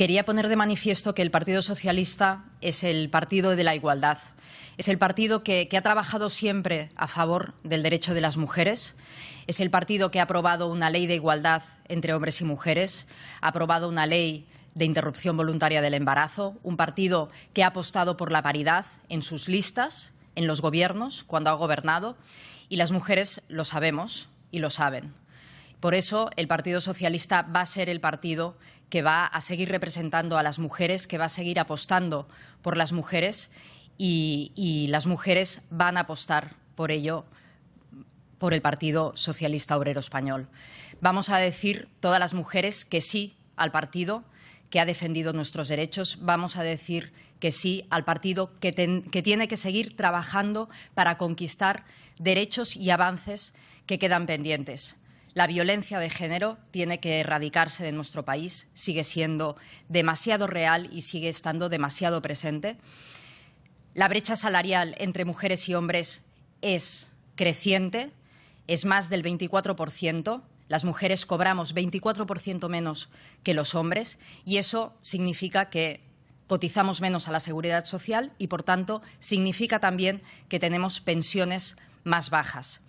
quería poner de manifiesto que el Partido Socialista es el partido de la igualdad. Es el partido que, ha trabajado siempre a favor del derecho de las mujeres. Es el partido que ha aprobado una ley de igualdad entre hombres y mujeres. Ha aprobado una ley de interrupción voluntaria del embarazo. Un partido que ha apostado por la paridad en sus listas, en los gobiernos, cuando ha gobernado. Y las mujeres lo sabemos y lo saben. Por eso el Partido Socialista va a ser el partido que va a seguir representando a las mujeres, que va a seguir apostando por las mujeres y, las mujeres van a apostar por ello por el Partido Socialista Obrero Español. Vamos a decir todas las mujeres que sí al partido que ha defendido nuestros derechos, vamos a decir que sí al partido que, tiene que seguir trabajando para conquistar derechos y avances que quedan pendientes. La violencia de género tiene que erradicarse de nuestro país, sigue siendo demasiado real y sigue estando demasiado presente. La brecha salarial entre mujeres y hombres es creciente, es más del 24%. Las mujeres cobramos 24% menos que los hombres y eso significa que cotizamos menos a la seguridad social y, por tanto, significa también que tenemos pensiones más bajas.